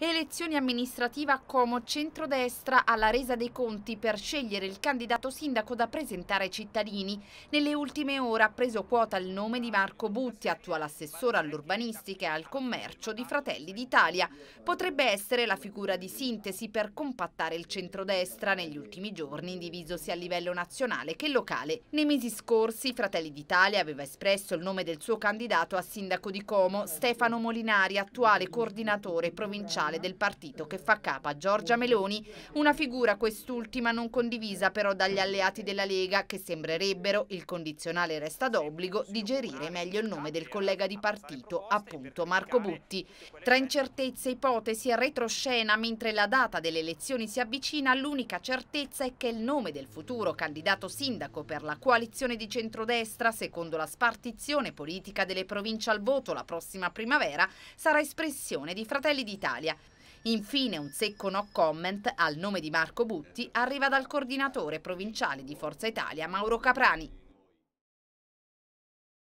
Elezioni amministrative a Como centrodestra alla resa dei conti per scegliere il candidato sindaco da presentare ai cittadini. Nelle ultime ore ha preso quota il nome di Marco Butti, attuale assessore all'urbanistica e al commercio di Fratelli d'Italia. Potrebbe essere la figura di sintesi per compattare il centrodestra negli ultimi giorni, diviso sia a livello nazionale che locale. Nei mesi scorsi Fratelli d'Italia aveva espresso il nome del suo candidato a sindaco di Como, Stefano Molinari, attuale coordinatore provinciale nazionale del partito che fa capa a Giorgia Meloni, una figura quest'ultima non condivisa però dagli alleati della Lega che sembrerebbero, il condizionale resta d'obbligo, digerire meglio il nome del collega di partito, appunto Marco Butti. Tra incertezze, ipotesi e retroscena, mentre la data delle elezioni si avvicina, l'unica certezza è che il nome del futuro candidato sindaco per la coalizione di centrodestra, secondo la spartizione politica delle province al voto la prossima primavera, sarà espressione di Fratelli d'Italia, Infine un secco no comment al nome di Marco Butti arriva dal coordinatore provinciale di Forza Italia Mauro Caprani.